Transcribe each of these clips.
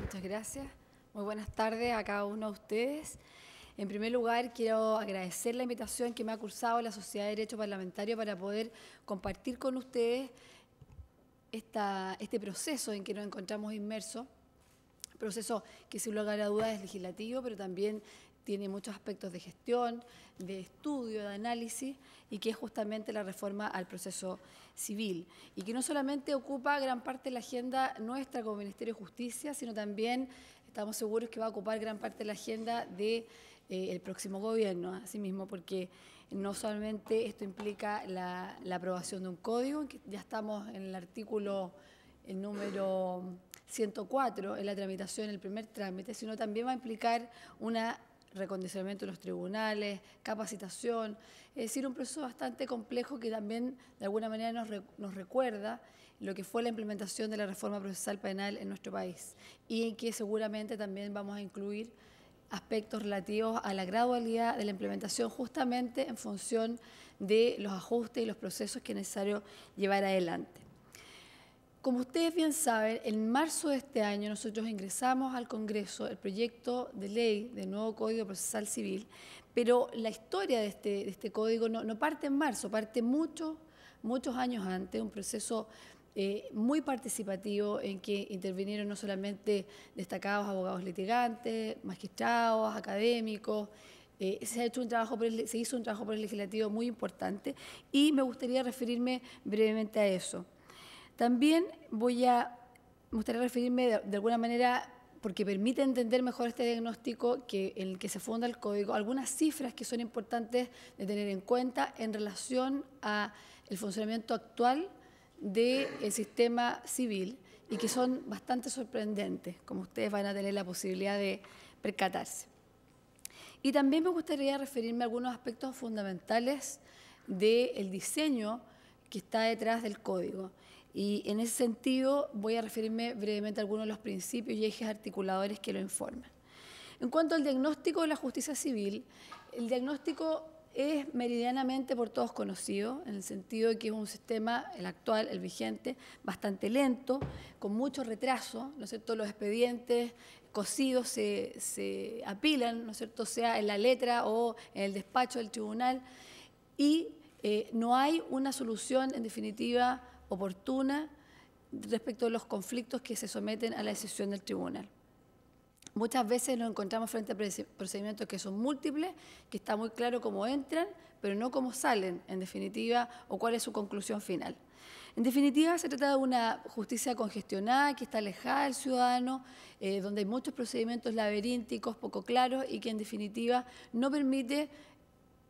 Muchas gracias. Muy buenas tardes a cada uno de ustedes. En primer lugar, quiero agradecer la invitación que me ha cursado la Sociedad de Derecho Parlamentario para poder compartir con ustedes esta, este proceso en que nos encontramos inmersos proceso que sin lugar a duda es legislativo, pero también tiene muchos aspectos de gestión, de estudio, de análisis, y que es justamente la reforma al proceso civil, y que no solamente ocupa gran parte de la agenda nuestra como Ministerio de Justicia, sino también estamos seguros que va a ocupar gran parte de la agenda del eh, próximo gobierno, asimismo, porque no solamente esto implica la, aprobación de un código, ya estamos en el artículo número 104 en la tramitación, el primer trámite, sino también va a implicar una recondicionamiento de los tribunales, capacitación, es decir, un proceso bastante complejo que también de alguna manera nos, recuerda lo que fue la implementación de la reforma procesal penal en nuestro país y en que seguramente también vamos a incluir aspectos relativos a la gradualidad de la implementación justamente en función de los ajustes y los procesos que es necesario llevar adelante. Como ustedes bien saben, en marzo de este año nosotros ingresamos al Congreso el proyecto de ley del nuevo Código Procesal Civil, pero la historia de este, este código no, parte en marzo, parte muchos, muchos años antes, un proceso eh, muy participativo en que intervinieron no solamente destacados abogados litigantes, magistrados, académicos, eh, se, ha hecho un trabajo se hizo un trabajo por el legislativo muy importante y me gustaría referirme brevemente a eso. También voy a, me gustaría referirme de, alguna manera porque permite entender mejor este diagnóstico que, en el que se funda el código, algunas cifras que son importantes de tener en cuenta en relación a el funcionamiento actual del sistema civil y que son bastante sorprendentes, como ustedes van a tener la posibilidad de percatarse. Y también me gustaría referirme a algunos aspectos fundamentales del diseño que está detrás del código. Y en ese sentido voy a referirme brevemente a algunos de los principios y ejes articuladores que lo informan. En cuanto al diagnóstico de la justicia civil, el diagnóstico es meridianamente por todos conocido, en el sentido de que es un sistema, el actual, el vigente, bastante lento, con mucho retraso, ¿no es cierto? Los expedientes cocidos se, apilan, ¿no es cierto?, sea en la letra o en el despacho del tribunal, y eh, no hay una solución, en definitiva, oportuna respecto a los conflictos que se someten a la decisión del tribunal. Muchas veces nos encontramos frente a procedimientos que son múltiples, que está muy claro cómo entran, pero no cómo salen, en definitiva, o cuál es su conclusión final. En definitiva, se trata de una justicia congestionada que está alejada del ciudadano, eh, donde hay muchos procedimientos laberínticos, poco claros, y que en definitiva no permite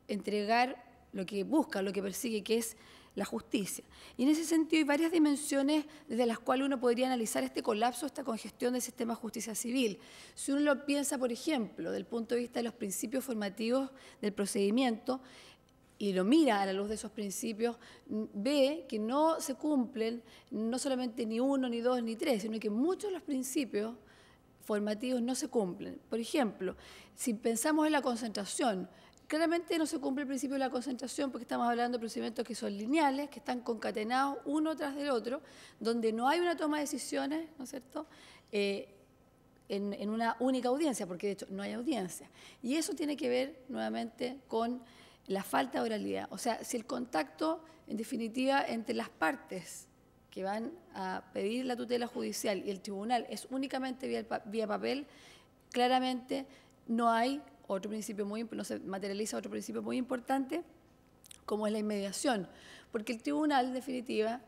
entregar lo que busca, lo que persigue, que es la justicia. Y en ese sentido hay varias dimensiones desde las cuales uno podría analizar este colapso, esta congestión del sistema de justicia civil. Si uno lo piensa, por ejemplo, del punto de vista de los principios formativos del procedimiento, y lo mira a la luz de esos principios, mm, ve que no se cumplen no solamente ni uno, ni dos, ni tres, sino que muchos de los principios formativos no se cumplen. Por ejemplo, si pensamos en la concentración, Claramente no se cumple el principio de la concentración porque estamos hablando de procedimientos que son lineales, que están concatenados uno tras del otro, donde no hay una toma de decisiones, ¿no es cierto?, eh, en, una única audiencia, porque de hecho no hay audiencia. Y eso tiene que ver nuevamente con la falta de oralidad. O sea, si el contacto, en definitiva, entre las partes que van a pedir la tutela judicial y el tribunal es únicamente vía papel, claramente no hay otro principio muy, no se materializa otro principio muy importante, como es la inmediación, porque el tribunal, en definitiva,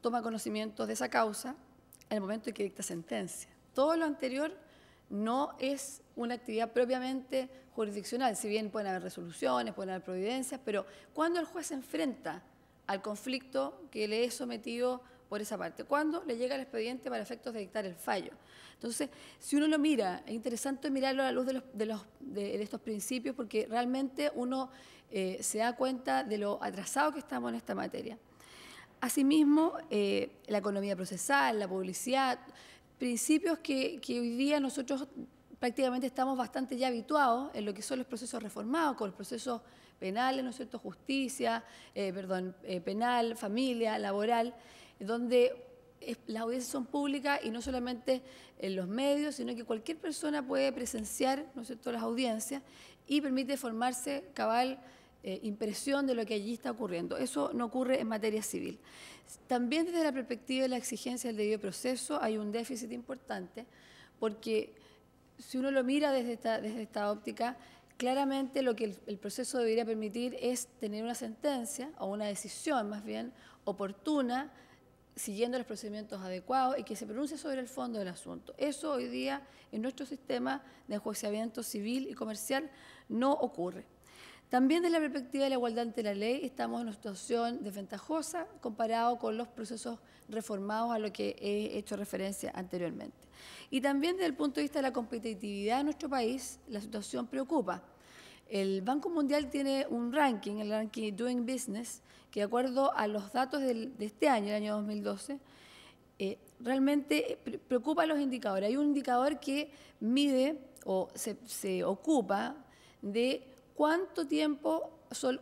toma conocimiento de esa causa en el momento en que dicta sentencia. Todo lo anterior no es una actividad propiamente jurisdiccional, si bien pueden haber resoluciones, pueden haber providencias, pero cuando el juez se enfrenta al conflicto que le es sometido por esa parte. ¿Cuándo le llega el expediente para efectos de dictar el fallo? Entonces, si uno lo mira, es interesante mirarlo a la luz de, los, de, estos principios porque realmente uno eh, se da cuenta de lo atrasado que estamos en esta materia. Asimismo, eh, la economía procesal, la publicidad, principios que, hoy día nosotros prácticamente estamos bastante ya habituados en lo que son los procesos reformados, con los procesos penales, ¿no es cierto?, justicia, eh, perdón, penal, familia, laboral, donde eh, las audiencias son públicas y no solamente en los medios, sino que cualquier persona puede presenciar ¿no las audiencias y permite formarse cabal eh, impresión de lo que allí está ocurriendo. Eso no ocurre en materia civil. También desde la perspectiva de la exigencia del debido proceso hay un déficit importante porque si uno lo mira desde esta, óptica, claramente lo que el proceso debería permitir es tener una sentencia o una decisión más bien oportuna siguiendo los procedimientos adecuados y que se pronuncie sobre el fondo del asunto. Eso hoy día en nuestro sistema de enjuiciamiento civil y comercial no ocurre. También desde la perspectiva de la igualdad ante la ley estamos en una situación desventajosa comparado con los procesos reformados a lo que he hecho referencia anteriormente. Y también desde el punto de vista de la competitividad de nuestro país, la situación preocupa el Banco Mundial tiene un ranking, el ranking Doing Business, que de acuerdo a los datos de este año, el año 2012, eh, realmente preocupa los indicadores. Hay un indicador que mide o se, ocupa de cuánto tiempo,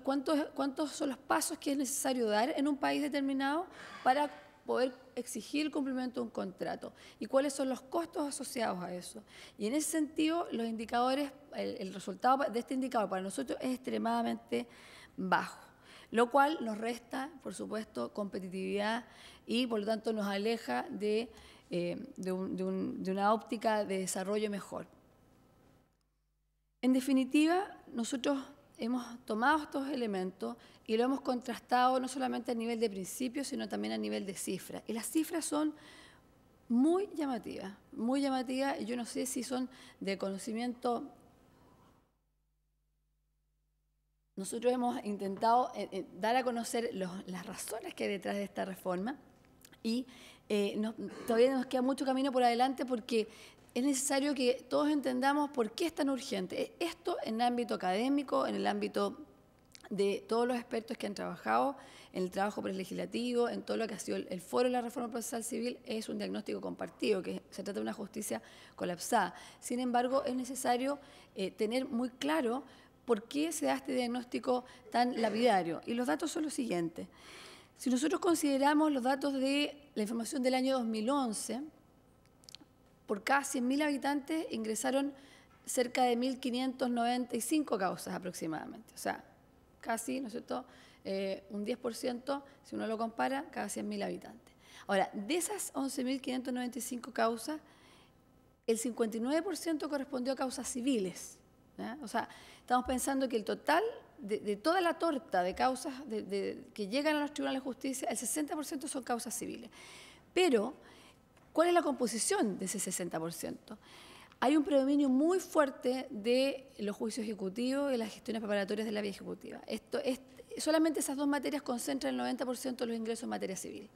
cuántos, cuántos son los pasos que es necesario dar en un país determinado para poder exigir el cumplimiento de un contrato y cuáles son los costos asociados a eso. Y en ese sentido, los indicadores, el, resultado de este indicador para nosotros es extremadamente bajo lo cual nos resta, por supuesto, competitividad y por lo tanto nos aleja de, eh, de, una óptica de desarrollo mejor. En definitiva, nosotros hemos tomado estos elementos y lo hemos contrastado no solamente a nivel de principios, sino también a nivel de cifras. Y las cifras son muy llamativas, muy llamativas. Yo no sé si son de conocimiento. Nosotros hemos intentado eh, eh, dar a conocer las razones que hay detrás de esta reforma y eh, todavía nos queda mucho camino por adelante porque es necesario que todos entendamos por qué es tan urgente. Esto en ámbito académico, en el ámbito de todos los expertos que han trabajado en el trabajo prelegislativo, en todo lo que ha sido el, foro de la reforma procesal civil, es un diagnóstico compartido, que se trata de una justicia colapsada. Sin embargo, es necesario eh, tener muy claro por qué se da este diagnóstico tan lapidario. Y los datos son los siguientes. Si nosotros consideramos los datos de la información del año 2011, por cada 100.000 habitantes ingresaron cerca de 1.595 causas aproximadamente. O sea, casi, ¿no es cierto?, eh, un 10% si uno lo compara, cada 100.000 habitantes. Ahora, de esas 11.595 causas, el 59% correspondió a causas civiles. O sea, estamos pensando que el total de, toda la torta de causas que llegan a los tribunales de justicia, el 60% son causas civiles. Pero ¿Cuál es la composición de ese 60%? Hay un predominio muy fuerte de los juicios ejecutivos y las gestiones preparatorias de la vía ejecutiva. Esto es, solamente esas dos materias concentran el 90% de los ingresos en materia civil.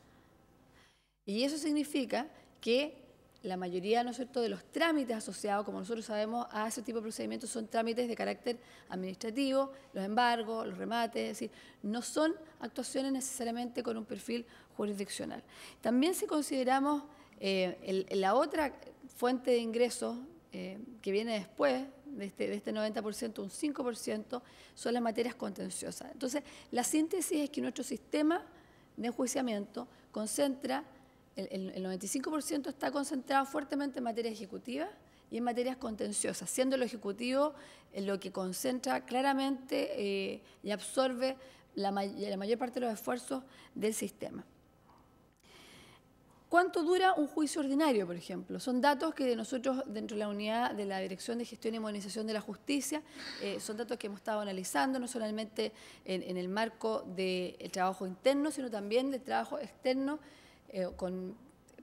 Y eso significa que la mayoría ¿no es cierto? de los trámites asociados, como nosotros sabemos, a ese tipo de procedimientos son trámites de carácter administrativo, los embargos, los remates, es decir, no son actuaciones necesariamente con un perfil jurisdiccional. También si consideramos eh, la otra fuente de ingresos eh, que viene después de este, 90%, este un 5%, son las materias contenciosas. Entonces, la síntesis es que nuestro sistema de enjuiciamiento concentra, el, 95% está concentrado fuertemente en materias ejecutiva y en materias contenciosas, siendo lo ejecutivo eh, lo que concentra claramente y absorbe la mayor parte de los esfuerzos del sistema. ¿Cuánto dura un juicio ordinario, por ejemplo? Son datos que nosotros, dentro de la unidad de la Dirección de Gestión y Modernización de la Justicia, eh, son datos que hemos estado analizando, no solamente en, el marco del trabajo interno, sino también del trabajo externo eh, con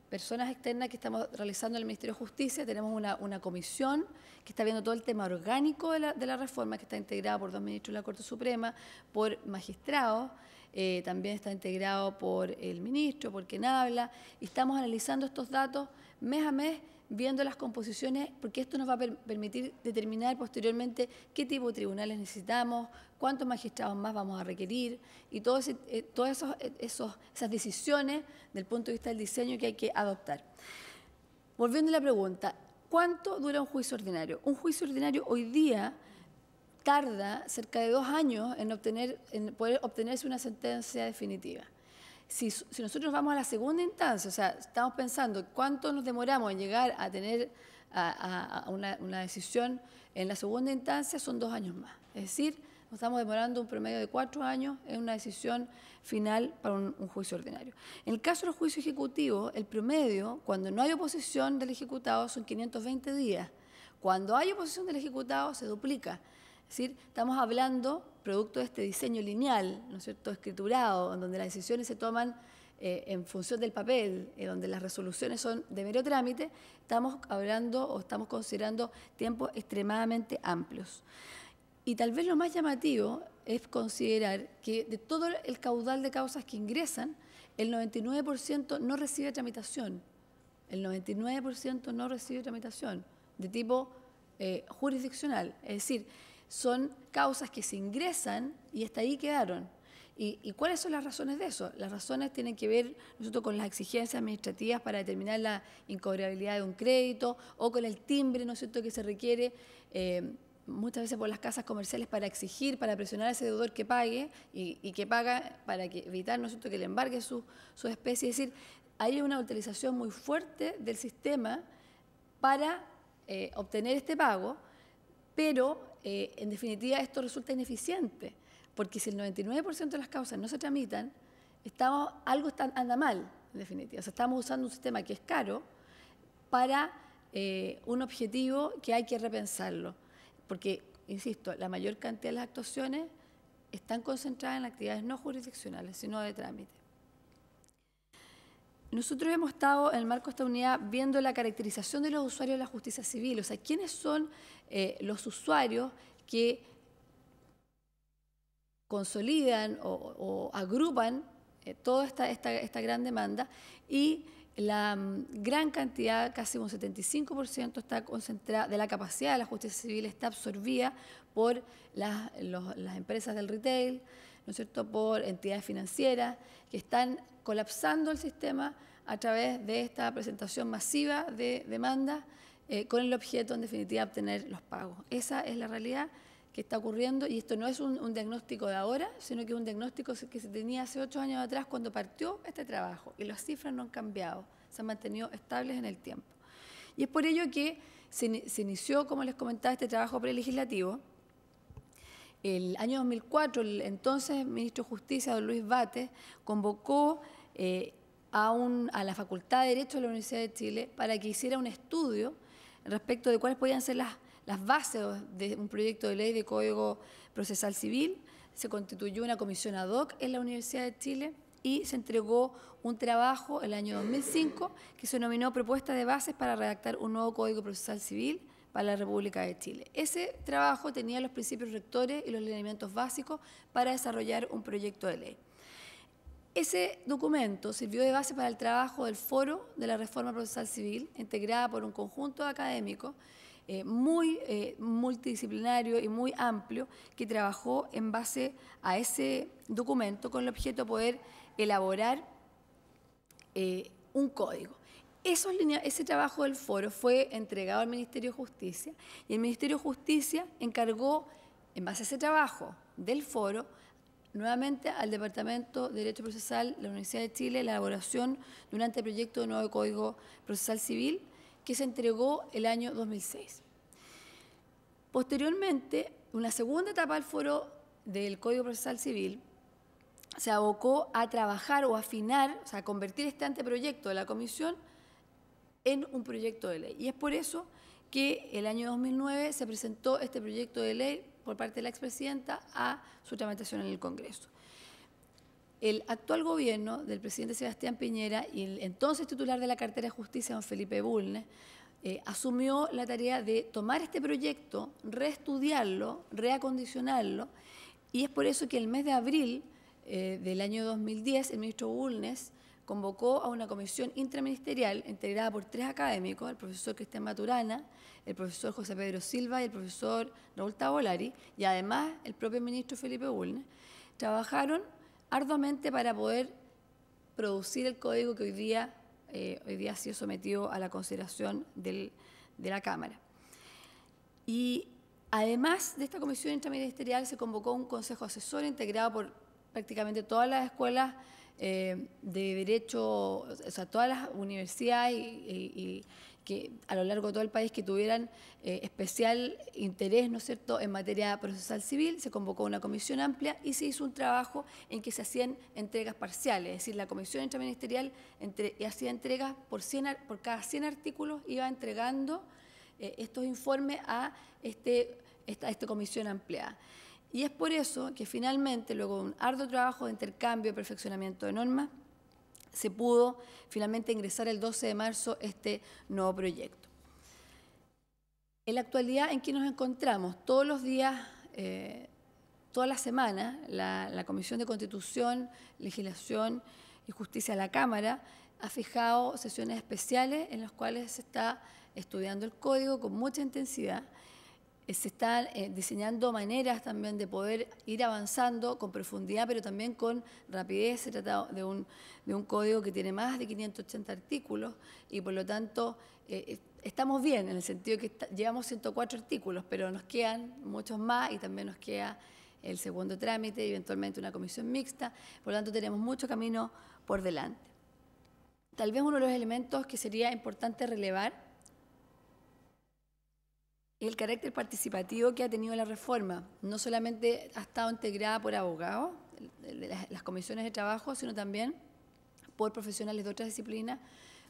personas externas que estamos realizando en el Ministerio de Justicia. Tenemos una, comisión que está viendo todo el tema orgánico de la, de la reforma, que está integrada por dos ministros de la Corte Suprema, por magistrados. Eh, también está integrado por el ministro, por quien habla. Estamos analizando estos datos mes a mes viendo las composiciones, porque esto nos va a permitir determinar posteriormente qué tipo de tribunales necesitamos, cuántos magistrados más vamos a requerir y todas eh, eh, esas decisiones del punto de vista del diseño que hay que adoptar. Volviendo a la pregunta, ¿cuánto dura un juicio ordinario? Un juicio ordinario hoy día tarda cerca de dos años en, obtener, en poder obtenerse una sentencia definitiva. Si, nosotros vamos a la segunda instancia, o sea, estamos pensando cuánto nos demoramos en llegar a tener una, decisión en la segunda instancia, son dos años más. Es decir, nos estamos demorando un promedio de cuatro años en una decisión final para un, un juicio ordinario. En el caso del juicio ejecutivo, el promedio, cuando no hay oposición del ejecutado, son 520 días. Cuando hay oposición del ejecutado, se duplica. Es decir, estamos hablando, producto de este diseño lineal, ¿no cierto?, escriturado, donde las decisiones se toman eh, en función del papel, eh, donde las resoluciones son de mero trámite, estamos hablando o estamos considerando tiempos extremadamente amplios. Y tal vez lo más llamativo es considerar que de todo el caudal de causas que ingresan, el 99% no recibe tramitación. El 99% no recibe tramitación de tipo eh, jurisdiccional. Es decir, son causas que se ingresan y hasta ahí quedaron. ¿Y, cuáles son las razones de eso? Las razones tienen que ver con las exigencias administrativas para determinar la incobrabilidad de un crédito o con el timbre ¿no es cierto? que se requiere eh, muchas veces por las casas comerciales para exigir, para presionar a ese deudor que pague y, que paga para evitar ¿no que le embargue su, su especie. Es decir, hay una utilización muy fuerte del sistema para eh, obtener este pago, pero eh, en definitiva esto resulta ineficiente, porque si el 99% de las causas no se tramitan, estamos, algo anda mal, en definitiva. O sea, estamos usando un sistema que es caro para eh, un objetivo que hay que repensarlo, porque, insisto, la mayor cantidad de las actuaciones están concentradas en actividades no jurisdiccionales, sino de trámite. Nosotros hemos estado en el marco de esta unidad viendo la caracterización de los usuarios de la justicia civil, o sea, quiénes son eh, los usuarios que consolidan o, agrupan eh, toda esta, gran demanda y la mm, gran cantidad, casi un 75% está concentrada de la capacidad de la justicia civil está absorbida por las, empresas del retail, ¿no cierto?, por entidades financieras que están colapsando el sistema a través de esta presentación masiva de demandas eh, con el objeto, en definitiva, de obtener los pagos. Esa es la realidad que está ocurriendo y esto no es un, diagnóstico de ahora, sino que es un diagnóstico que se tenía hace ocho años atrás cuando partió este trabajo y las cifras no han cambiado, se han mantenido estables en el tiempo. Y es por ello que se inició, como les comentaba, este trabajo prelegislativo el año 2004, el entonces ministro de Justicia, don Luis Bates, convocó eh, a, la Facultad de Derecho de la Universidad de Chile para que hiciera un estudio respecto de cuáles podían ser las, bases de un proyecto de ley de Código Procesal Civil. Se constituyó una comisión ad hoc en la Universidad de Chile y se entregó un trabajo el año 2005 que se denominó Propuesta de Bases para redactar un nuevo Código Procesal Civil para la República de Chile. Ese trabajo tenía los principios rectores y los lineamientos básicos para desarrollar un proyecto de ley. Ese documento sirvió de base para el trabajo del Foro de la Reforma Procesal Civil, integrada por un conjunto académico eh, muy eh, multidisciplinario y muy amplio, que trabajó en base a ese documento con el objeto de poder elaborar eh, un código ese trabajo del foro fue entregado al Ministerio de Justicia y el Ministerio de Justicia encargó, en base a ese trabajo del foro, nuevamente al Departamento de Derecho Procesal de la Universidad de Chile la elaboración de un anteproyecto de nuevo Código Procesal Civil que se entregó el año 2006. Posteriormente, una segunda etapa del foro del Código Procesal Civil se abocó a trabajar o afinar, o sea, a convertir este anteproyecto de la Comisión en un proyecto de ley. Y es por eso que el año 2009 se presentó este proyecto de ley por parte de la expresidenta a su tramitación en el Congreso. El actual gobierno del presidente Sebastián Piñera y el entonces titular de la cartera de justicia, don Felipe Bulnes, eh, asumió la tarea de tomar este proyecto, reestudiarlo, reacondicionarlo, y es por eso que el mes de abril eh, del año 2010 el ministro Bulnes convocó a una comisión intraministerial integrada por tres académicos, el profesor Cristian Maturana, el profesor José Pedro Silva y el profesor Raúl Tabolari, y además el propio ministro Felipe Bulnes, trabajaron arduamente para poder producir el código que hoy día, eh, hoy día ha sido sometido a la consideración de la Cámara. Y además de esta comisión intraministerial se convocó un consejo asesor integrado por prácticamente todas las escuelas eh, de derecho, o sea, todas las universidades y, que a lo largo de todo el país que tuvieran eh, especial interés, ¿no es cierto?, en materia procesal civil, se convocó una comisión amplia y se hizo un trabajo en que se hacían entregas parciales, es decir, la comisión intraministerial entre, hacía entregas por, 100, por cada 100 artículos, iba entregando eh, estos informes a este, esta, esta comisión amplia. Y es por eso que finalmente, luego de un arduo trabajo de intercambio y perfeccionamiento de normas, se pudo finalmente ingresar el 12 de marzo este nuevo proyecto. En la actualidad en que nos encontramos, todos los días, toda eh, todas las semanas, la, la Comisión de Constitución, Legislación y Justicia de la Cámara ha fijado sesiones especiales en las cuales se está estudiando el código con mucha intensidad se están eh, diseñando maneras también de poder ir avanzando con profundidad, pero también con rapidez. Se trata de un, de un código que tiene más de 580 artículos y por lo tanto eh, estamos bien en el sentido que llevamos 104 artículos, pero nos quedan muchos más y también nos queda el segundo trámite y eventualmente una comisión mixta. Por lo tanto, tenemos mucho camino por delante. Tal vez uno de los elementos que sería importante relevar el carácter participativo que ha tenido la reforma. No solamente ha estado integrada por abogados, las comisiones de trabajo, sino también por profesionales de otras disciplinas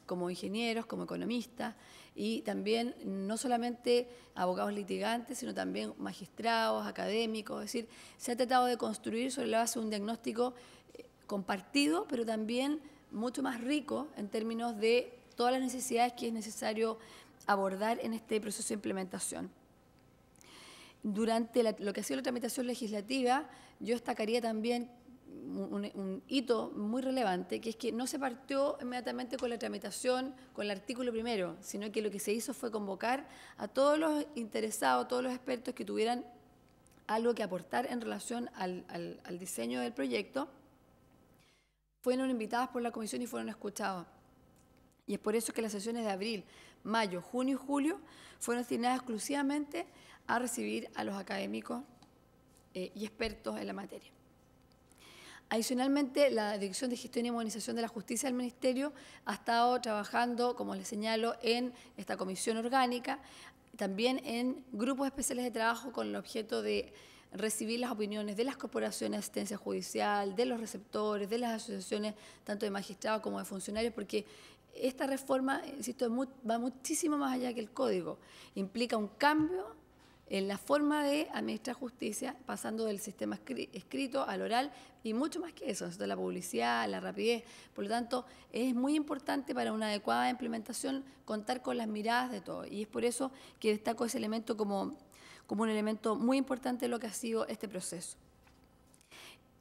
como ingenieros, como economistas, y también no solamente abogados litigantes, sino también magistrados, académicos, es decir, se ha tratado de construir sobre la base de un diagnóstico eh, compartido, pero también mucho más rico en términos de todas las necesidades que es necesario abordar en este proceso de implementación. Durante lo que ha sido la tramitación legislativa, yo destacaría también un, hito muy relevante, que es que no se partió inmediatamente con la tramitación, con el artículo primero, sino que lo que se hizo fue convocar a todos los interesados, todos los expertos que tuvieran algo que aportar en relación al, diseño del proyecto, fueron invitados por la comisión y fueron escuchados. Y es por eso que las sesiones de abril mayo, junio y julio, fueron destinadas exclusivamente a recibir a los académicos eh, y expertos en la materia. Adicionalmente, la Dirección de Gestión y Modernización de la Justicia del Ministerio ha estado trabajando, como les señalo, en esta comisión orgánica, también en grupos especiales de trabajo con el objeto de recibir las opiniones de las corporaciones de asistencia judicial, de los receptores, de las asociaciones, tanto de magistrados como de funcionarios, porque esta reforma, insisto, va muchísimo más allá que el código. Implica un cambio en la forma de administrar justicia, pasando del sistema escrito al oral y mucho más que eso, de la publicidad, la rapidez. Por lo tanto, es muy importante para una adecuada implementación contar con las miradas de todos. Y es por eso que destaco ese elemento como, como un elemento muy importante de lo que ha sido este proceso.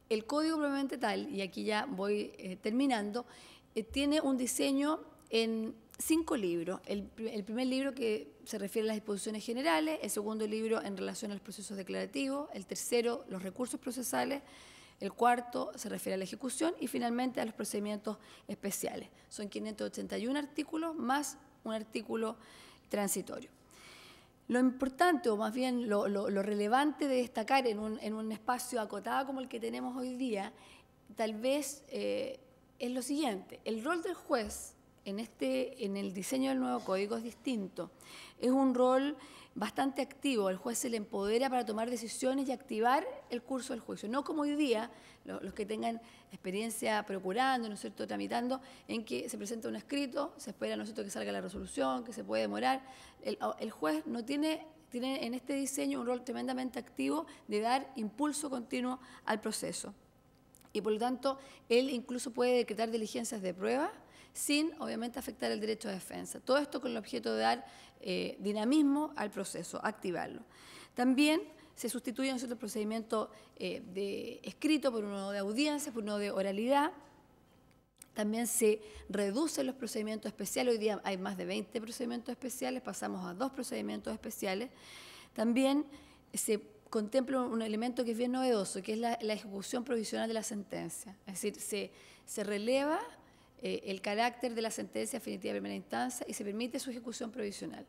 El código probablemente tal, y aquí ya voy eh, terminando, eh, tiene un diseño en cinco libros. El, primer libro que se refiere a las disposiciones generales, el segundo libro en relación a los procesos declarativos, el tercero, los recursos procesales, el cuarto se refiere a la ejecución y finalmente a los procedimientos especiales. Son 581 artículos más un artículo transitorio. Lo importante, o más bien lo, relevante de destacar en un, espacio acotado como el que tenemos hoy día, tal vez... Eh, es lo siguiente, el rol del juez en, este, en el diseño del nuevo código es distinto. Es un rol bastante activo, el juez se le empodera para tomar decisiones y activar el curso del juicio. No como hoy día, los que tengan experiencia procurando, ¿no es tramitando, en que se presenta un escrito, se espera, que salga la resolución, que se puede demorar. El, el juez no tiene, tiene en este diseño un rol tremendamente activo de dar impulso continuo al proceso y por lo tanto él incluso puede decretar diligencias de prueba sin obviamente afectar el derecho de defensa. Todo esto con el objeto de dar eh, dinamismo al proceso, activarlo. También se sustituyen ciertos procedimientos eh, de escrito por uno de audiencia, por uno de oralidad. También se reducen los procedimientos especiales. Hoy día hay más de 20 procedimientos especiales, pasamos a dos procedimientos especiales. También se contempla un elemento que es bien novedoso, que es la, ejecución provisional de la sentencia. Es decir, se, releva eh, el carácter de la sentencia definitiva de primera instancia y se permite su ejecución provisional.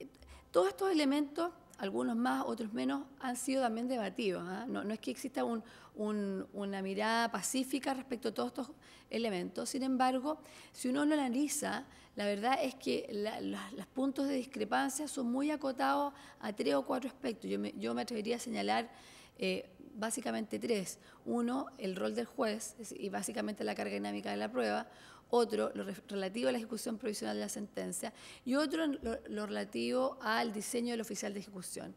Eh, todos estos elementos algunos más, otros menos, han sido también debatidos. ¿ah? No, es que exista una mirada pacífica respecto a todos estos elementos. Sin embargo, si uno lo analiza, la verdad es que los, puntos de discrepancia son muy acotados a tres o cuatro aspectos. Yo me, atrevería a señalar eh, básicamente tres. Uno, el rol del juez y básicamente la carga dinámica de la prueba otro lo relativo a la ejecución provisional de la sentencia y otro lo, relativo al diseño del oficial de ejecución.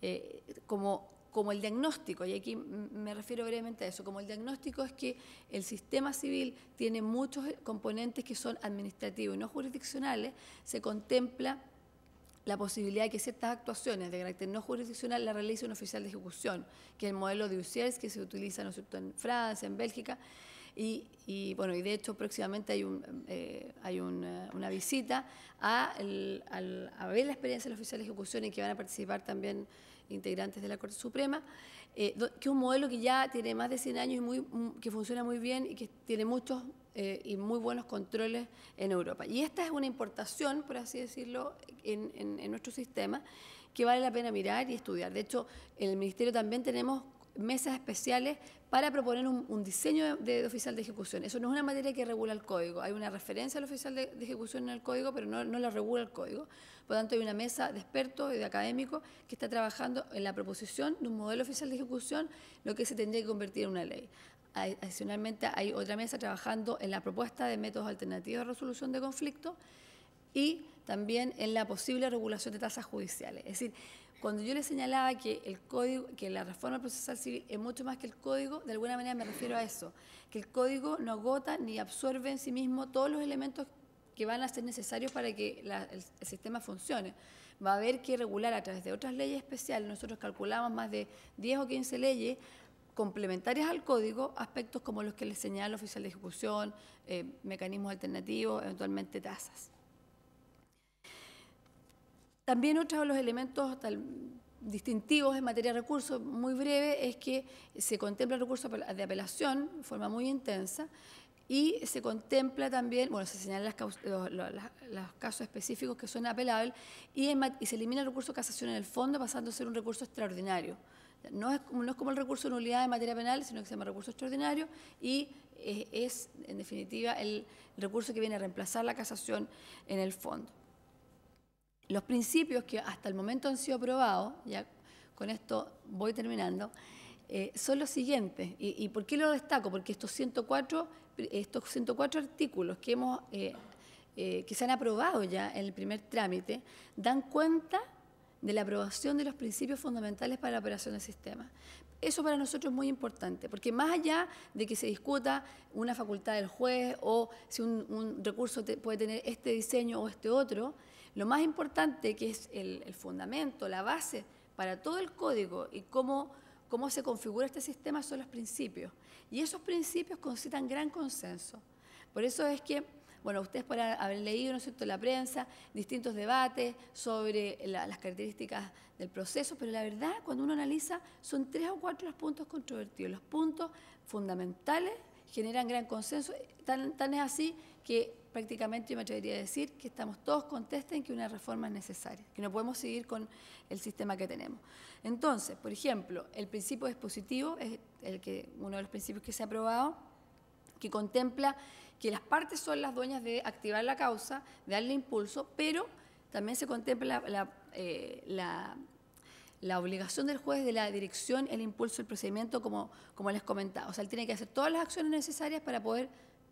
Eh, como, el diagnóstico, y aquí me refiero brevemente a eso, como el diagnóstico es que el sistema civil tiene muchos componentes que son administrativos y no jurisdiccionales, se contempla la posibilidad de que ciertas actuaciones de carácter no jurisdiccional las realice un oficial de ejecución, que el modelo de UCIERS que se utiliza en Francia, en Bélgica, y, bueno, y de hecho próximamente hay, un, eh, hay eh, una, visita a, ver la experiencia de los oficiales de ejecución y que van a participar también integrantes de la Corte Suprema, eh, que es un modelo que ya tiene más de 100 años y mm, que funciona muy bien y que tiene muchos y muy buenos controles en Europa. Y esta es una importación, por así decirlo, en, en nuestro sistema que vale la pena mirar y estudiar. De hecho, en el Ministerio también tenemos mesas especiales para proponer un, diseño de, oficial de ejecución. Eso no es una materia que regula el código. Hay una referencia al oficial de, ejecución en el código, pero no, la regula el código. Por lo tanto, hay una mesa de expertos y de académicos que está trabajando en la proposición de un modelo oficial de ejecución, lo que se tendría que convertir en una ley. Adicionalmente, hay otra mesa trabajando en la propuesta de métodos alternativos de resolución de conflictos y también en la posible regulación de tasas judiciales. Es decir, cuando yo le señalaba que el código, que la reforma procesal civil es mucho más que el código, de alguna manera me refiero a eso, que el código no agota ni absorbe en sí mismo todos los elementos que van a ser necesarios para que el, sistema funcione. Va a haber que regular a través de otras leyes especiales, nosotros calculamos más de 10 o 15 leyes complementarias al código, aspectos como los que le señala el oficial de ejecución, eh, mecanismos alternativos, eventualmente tasas. También otro de los elementos distintivos en materia de recursos, muy breve, es que se contempla el recurso de apelación de forma muy intensa y se contempla también, bueno, se señalan los, casos específicos que son apelables y, y, se elimina el recurso de casación en el fondo pasando a ser un recurso extraordinario. No es, no es como el recurso de nulidad en materia penal, sino que se llama recurso extraordinario y es en definitiva, el recurso que viene a reemplazar la casación en el fondo los principios que hasta el momento han sido aprobados, ya con esto voy terminando, eh, son los siguientes. Y, por qué lo destaco? Porque estos 104, estos 104 artículos que, hemos, eh, eh, que se han aprobado ya en el primer trámite dan cuenta de la aprobación de los principios fundamentales para la operación del sistema. Eso para nosotros es muy importante, porque más allá de que se discuta una facultad del juez o si un, recurso puede tener este diseño o este otro, lo más importante, que es el, fundamento, la base para todo el código y cómo, cómo se configura este sistema, son los principios. Y esos principios concitan gran consenso. Por eso es que bueno, ustedes pueden haber leído, ¿no cierto?, la prensa, distintos debates sobre las características del proceso, pero la verdad, cuando uno analiza, son tres o cuatro los puntos controvertidos. Los puntos fundamentales generan gran consenso, tan es así que prácticamente yo me atrevería a decir que estamos todos contesten que una reforma es necesaria, que no podemos seguir con el sistema que tenemos. Entonces, por ejemplo, el principio dispositivo es el que, uno de los principios que se ha aprobado, que contempla que las partes son las dueñas de activar la causa, de darle impulso, pero también se contempla la, la, eh, obligación del juez de la dirección, el impulso el procedimiento, como, como les comentaba. O sea, él tiene que hacer todas las acciones necesarias para poder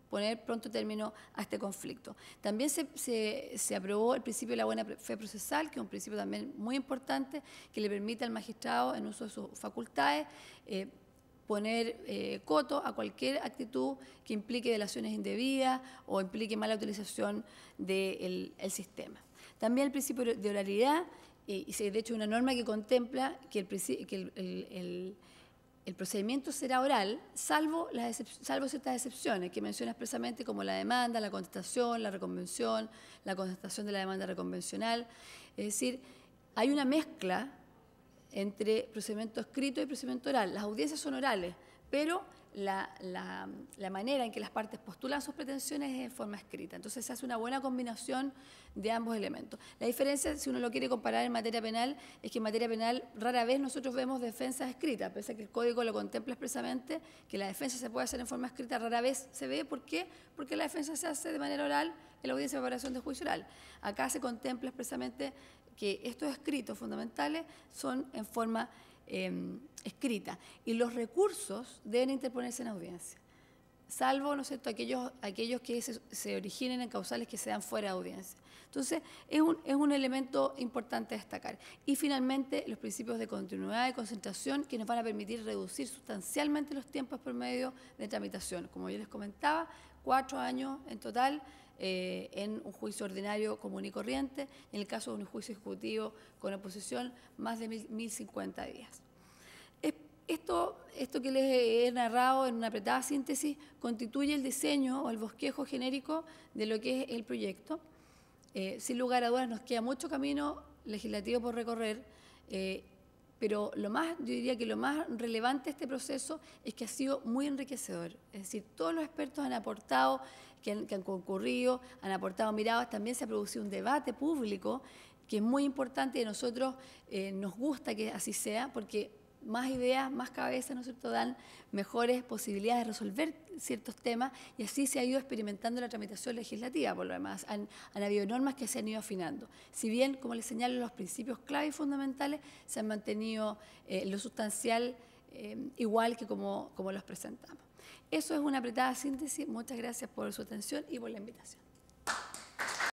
poner pronto término a este conflicto. También se, se, aprobó el principio de la buena fe procesal, que es un principio también muy importante, que le permite al magistrado, en uso de sus facultades, eh, poner eh, coto a cualquier actitud que implique delaciones indebidas o implique mala utilización del sistema. También el principio de oralidad, eh, y de hecho una norma que contempla que el, que el el procedimiento será oral, salvo, salvo ciertas excepciones que menciona expresamente como la demanda, la contestación, la reconvención, la contestación de la demanda reconvencional. Es decir, hay una mezcla entre procedimiento escrito y procedimiento oral. Las audiencias son orales, pero la, manera en que las partes postulan sus pretensiones es en forma escrita. Entonces se hace una buena combinación de ambos elementos. La diferencia, si uno lo quiere comparar en materia penal, es que en materia penal rara vez nosotros vemos defensa escrita, pese a que el código lo contempla expresamente, que la defensa se puede hacer en forma escrita, rara vez se ve. ¿Por qué? Porque la defensa se hace de manera oral en la audiencia de preparación de juicio oral. Acá se contempla expresamente que estos escritos fundamentales son en forma Em, escrita. Y los recursos deben interponerse en audiencia, salvo ¿no cierto? Aquellos, aquellos que se, originen en causales que se dan fuera de audiencia. Entonces, es un, es un elemento importante destacar. Y finalmente, los principios de continuidad y concentración que nos van a permitir reducir sustancialmente los tiempos por medio de tramitación. Como yo les comentaba, cuatro años en total eh, en un juicio ordinario común y corriente, en el caso de un juicio ejecutivo con oposición, más de 1.050 días. Esto, esto que les he narrado en una apretada síntesis constituye el diseño o el bosquejo genérico de lo que es el proyecto. Eh, sin lugar a dudas, nos queda mucho camino legislativo por recorrer. Eh, pero lo más, yo diría que lo más relevante de este proceso es que ha sido muy enriquecedor. Es decir, todos los expertos han aportado, que han, concurrido, han aportado miradas, también se ha producido un debate público que es muy importante y a nosotros eh, nos gusta que así sea, porque más ideas, más cabezas, ¿no es cierto?, dan mejores posibilidades de resolver ciertos temas y así se ha ido experimentando la tramitación legislativa, por lo demás. Han, habido normas que se han ido afinando. Si bien, como les señalo, los principios clave y fundamentales se han mantenido eh, lo sustancial eh, igual que como, como los presentamos. Eso es una apretada síntesis. Muchas gracias por su atención y por la invitación.